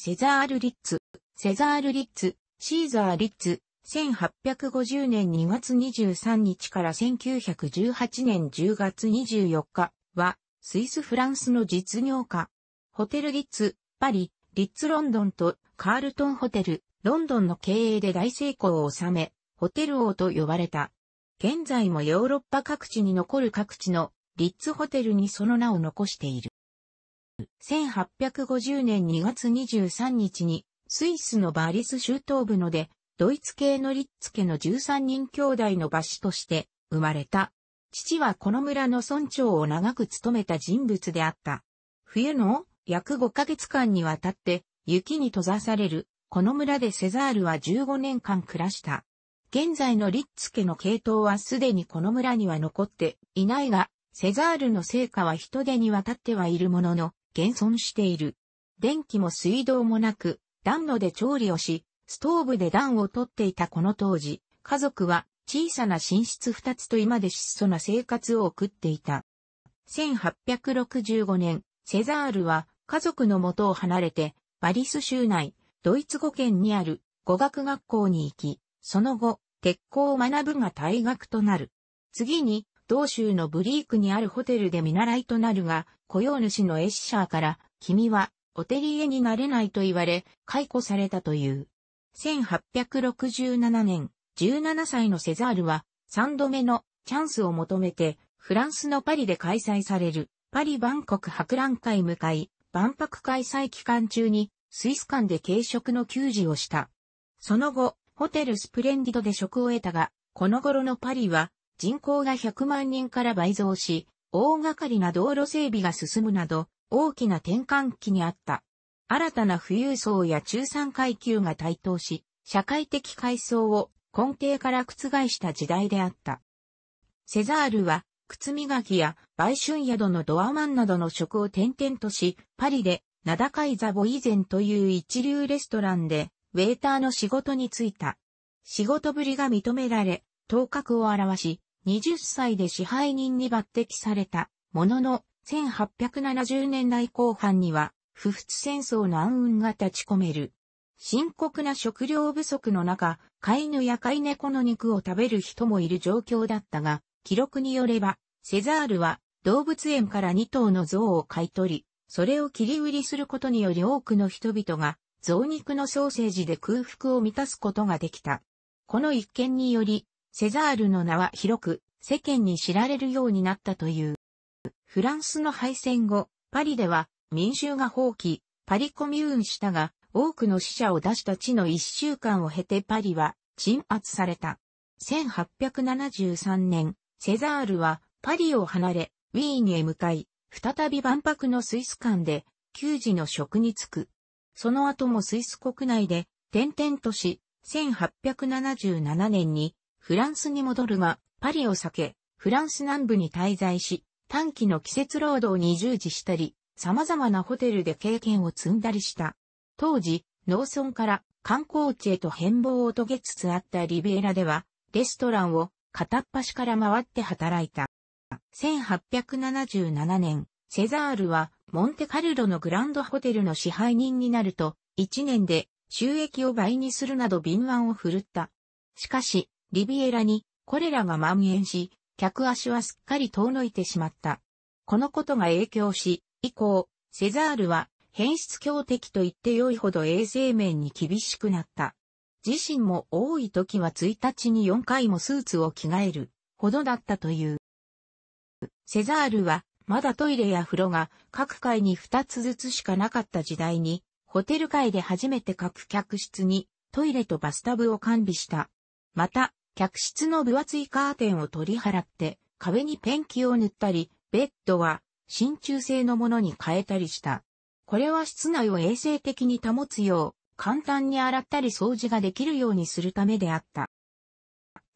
セザール・リッツ、セザール・リッツ、シーザー・リッツ、1850年2月23日から1918年10月24日は、スイス・フランスの実業家。ホテル・リッツ、パリ、リッツ・ロンドンとカールトン・ホテル、ロンドンの経営で大成功を収め、ホテル王と呼ばれた。現在もヨーロッパ各地に残る各地のリッツホテルにその名を残している。1850年2月23日に、スイスのバーリス州東部ので、ドイツ系のリッツ家の13人兄弟の馬子として生まれた。父はこの村の村長を長く務めた人物であった。冬の約5ヶ月間にわたって雪に閉ざされる、この村でセザールは15年間暮らした。現在のリッツ家の系統はすでにこの村には残っていないが、セザールの成果は人手に渡ってはいるものの、現存している。電気も水道もなく、暖炉で調理をし、ストーブで暖をとっていたこの当時、家族は小さな寝室二つと今で質素な生活を送っていた。1865年、セザールは家族の元を離れて、バリス州内、ドイツ語圏にある語学学校に行き、その後、鉄鋼を学ぶが退学となる。次に、同州のブリークにあるホテルで見習いとなるが、雇用主のエッシャーから、君は、お手入れになれないと言われ、解雇されたという。1867年、17歳のセザールは、3度目のチャンスを求めて、フランスのパリで開催される、パリ万国博覧会向かい、万博開催期間中に、スイス間で軽食の給仕をした。その後、ホテルスプレンディドで食を得たが、この頃のパリは、人口が100万人から倍増し、大掛かりな道路整備が進むなど、大きな転換期にあった。新たな富裕層や中産階級が台頭し、社会的階層を根底から覆した時代であった。セザールは、靴磨きや売春宿のドアマンなどの職を転々とし、パリで名高いザボ以前という一流レストランで、ウェーターの仕事に就いた。仕事ぶりが認められ、頭角を現し、20歳で支配人に抜擢されたものの、1870年代後半には、不仏戦争の暗雲が立ち込める。深刻な食料不足の中、飼い犬や飼い猫の肉を食べる人もいる状況だったが、記録によれば、セザールは動物園から2頭の像を買い取り、それを切り売りすることにより多くの人々が、象肉のソーセージで空腹を満たすことができた。この一件により、セザールの名は広く世間に知られるようになったという。フランスの敗戦後、パリでは民衆が放棄、パリコミューンしたが、多くの死者を出した地の一週間を経てパリは鎮圧された。1873年、セザールはパリを離れ、ウィーンへ向かい、再び万博のスイス間で、給仕の職に就く。その後もスイス国内で、転々とし、1877年にフランスに戻るが、パリを避け、フランス南部に滞在し、短期の季節労働に従事したり、様々なホテルで経験を積んだりした。当時、農村から観光地へと変貌を遂げつつあったリベエラでは、レストランを片っ端から回って働いた。1877年、セザールはモンテカルロのグランドホテルの支配人になると、1年で収益を倍にするなど敏腕を振るった。しかし、リビエラにコレラが蔓延し、客足はすっかり遠のいてしまった。このことが影響し、以降、セザールは変質強敵と言って良いほど衛生面に厳しくなった。自身も多い時は1日に4回もスーツを着替えるほどだったという。セザールはまだトイレや風呂が各階に2つずつしかなかった時代に、ホテル界で初めて各客室にトイレとバスタブを完備した。また、客室の分厚いカーテンを取り払って、壁にペンキを塗ったり、ベッドは真鍮製のものに変えたりした。これは室内を衛生的に保つよう、簡単に洗ったり掃除ができるようにするためであった。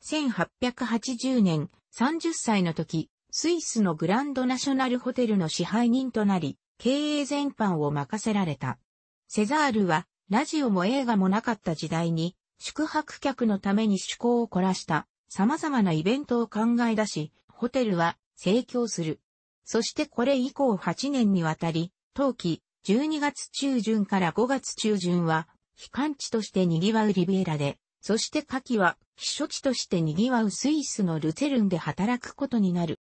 1880年、30歳の時、スイスのグランドナショナルホテルの支配人となり、経営全般を任せられた。セザールは、ラジオも映画もなかった時代に、宿泊客のために趣向を凝らした様々なイベントを考え出し、ホテルは盛況する。そしてこれ以降8年にわたり、冬季12月中旬から5月中旬は、非寒地として賑わうリビエラで、そして夏季は避暑地として賑わうスイスのルツェルンで働くことになる。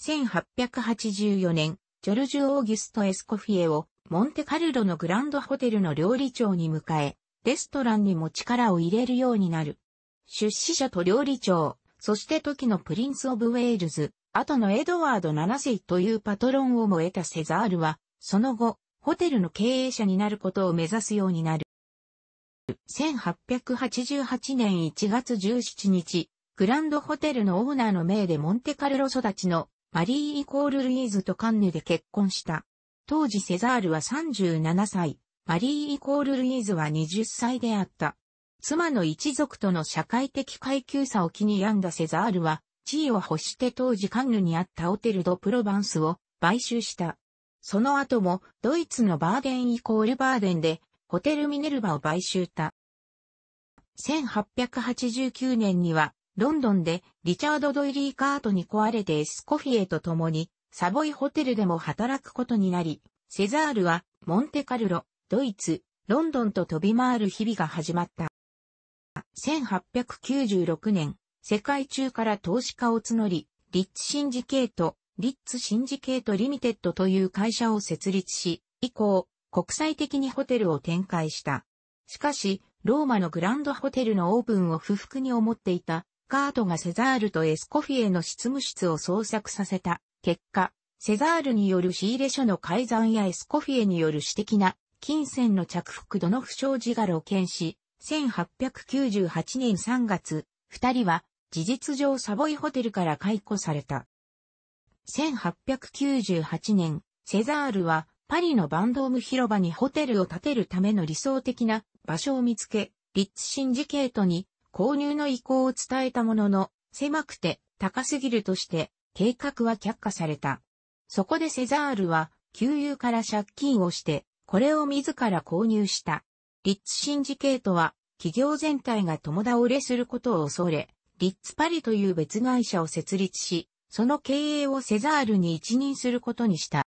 1884年、ジョルジュ・オーギュスト・エスコフィエをモンテカルロのグランドホテルの料理長に迎え、レストランにも力を入れるようになる。出資者と料理長、そして時のプリンス・オブ・ウェールズ、後のエドワード7世というパトロンをも得たセザールは、その後、ホテルの経営者になることを目指すようになる。1888年1月17日、グランドホテルのオーナーの命でモンテカルロ育ちのマリー・イコール・ルイーズとカンヌで結婚した。当時セザールは37歳。マリーイコールルイーズは20歳であった。妻の一族との社会的階級差を気に病んだセザールは、地位を欲して当時カンヌにあったホテル・ド・プロバンスを買収した。その後も、ドイツのバーデンイコールバーデンで、ホテル・ミネルバを買収た。1889年には、ロンドンでリチャード・ドイリー・カートに壊れてエスコフィエと共に、サボイホテルでも働くことになり、セザールはモンテカルロ、ドイツ、ロンドンと飛び回る日々が始まった。1896年、世界中から投資家を募り、リッツシンジケート、リッツシンジケートリミテッドという会社を設立し、以降、国際的にホテルを展開した。しかし、ローマのグランドホテルのオープンを不服に思っていた、カートがセザールとエスコフィエの執務室を捜索させた。結果、セザールによる仕入れ書の改ざんやエスコフィエによる私的な金銭の着服度の不祥事が露見し、1898年3月、二人は事実上サボイホテルから解雇された。1898年、セザールはパリのバンドーム広場にホテルを建てるための理想的な場所を見つけ、リッツシンジケートに購入の意向を伝えたものの、狭くて高すぎるとして計画は却下された。そこでセザールは、給油から借金をしてこれを自ら購入した。リッツシンジケートは、企業全体が共倒れすることを恐れ、リッツパリという別会社を設立し、その経営をセザールに一任することにした。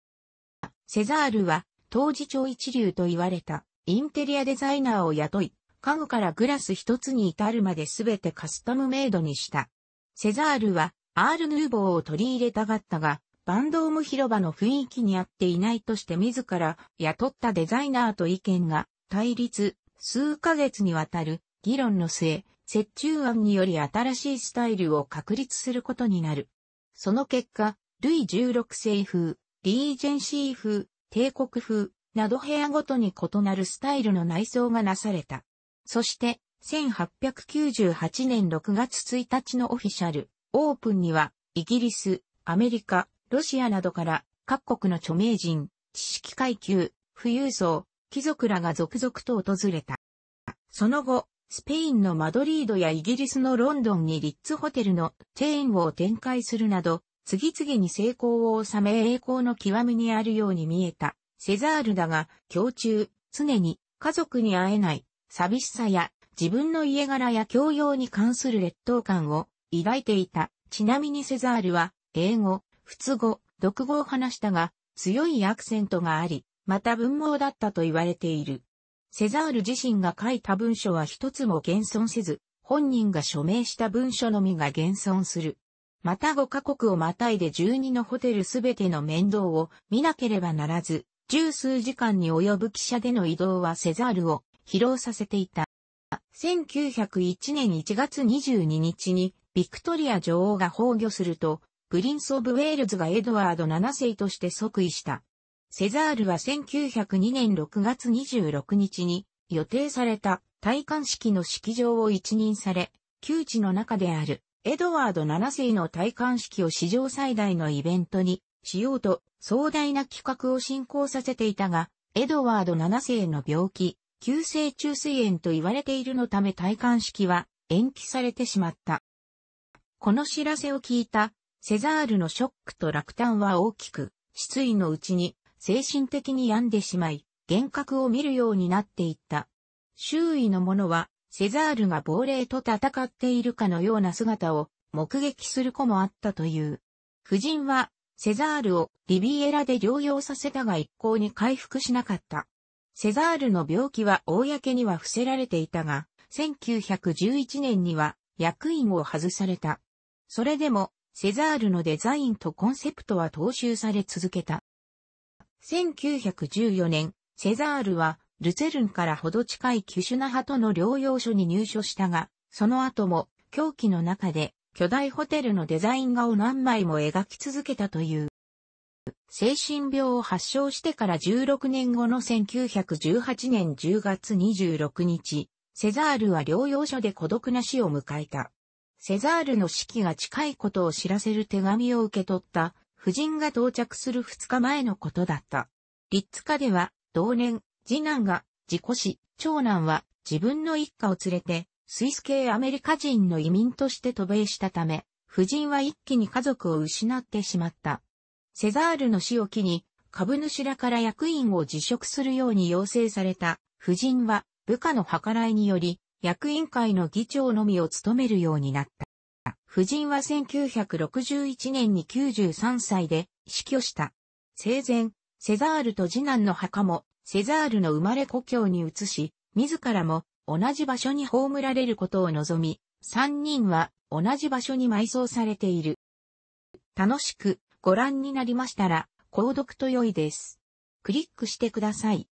セザールは、当時超一流と言われた、インテリアデザイナーを雇い、家具からグラス一つに至るまで全てカスタムメイドにした。セザールは、アール・ヌーボーを取り入れたがったが、バンドーム広場の雰囲気に合っていないとして自ら雇ったデザイナーと意見が対立、数ヶ月にわたる議論の末、折衷案により新しいスタイルを確立することになる。その結果、ルイ16世風、リージェンシー風、帝国風、など部屋ごとに異なるスタイルの内装がなされた。そして、1898年6月1日のオフィシャル、オープンには、イギリス、アメリカ、ロシアなどから各国の著名人、知識階級、富裕層、貴族らが続々と訪れた。その後、スペインのマドリードやイギリスのロンドンにリッツホテルのチェーンを展開するなど、次々に成功を収め栄光の極みにあるように見えた。セザールだが、共中、常に家族に会えない、寂しさや自分の家柄や教養に関する劣等感を抱いていた。ちなみにセザールは、英語、仏語、独語を話したが、強いアクセントがあり、また文盲だったと言われている。セザール自身が書いた文書は一つも現存せず、本人が署名した文書のみが現存する。また5カ国をまたいで12のホテルすべての面倒を見なければならず、十数時間に及ぶ汽車での移動はセザールを疲労させていた。1901年1月22日にビクトリア女王が崩御すると、プリンス・オブ・ウェールズがエドワード7世として即位した。セザールは1902年6月26日に予定された戴冠式の式場を一任され、旧地の中であるエドワード7世の戴冠式を史上最大のイベントにしようと壮大な企画を進行させていたが、エドワード7世の病気、急性中水炎と言われているのため戴冠式は延期されてしまった。この知らせを聞いたセザールのショックと落胆は大きく、失意のうちに精神的に病んでしまい、幻覚を見るようになっていった。周囲の者は、セザールが亡霊と戦っているかのような姿を目撃する子もあったという。夫人は、セザールをリビエラで療養させたが一向に回復しなかった。セザールの病気は公には伏せられていたが、1911年には役員を外された。それでも、セザールのデザインとコンセプトは踏襲され続けた。1914年、セザールはルツェルンからほど近いキュシュナハとの療養所に入所したが、その後も狂気の中で巨大ホテルのデザイン画を何枚も描き続けたという。精神病を発症してから16年後の1918年10月26日、セザールは療養所で孤独な死を迎えた。セザールの死期が近いことを知らせる手紙を受け取った夫人が到着する2日前のことだった。立ッツでは同年、次男が事故死、長男は自分の一家を連れてスイス系アメリカ人の移民として渡米したため、夫人は一気に家族を失ってしまった。セザールの死を機に株主らから役員を辞職するように要請された夫人は部下の計らいにより役員会の議長のみを務めるようになった。夫人は1961年に93歳で死去した。生前、セザールと次男の墓も、セザールの生まれ故郷に移し、自らも同じ場所に葬られることを望み、三人は同じ場所に埋葬されている。楽しくご覧になりましたら、購読と良いです。クリックしてください。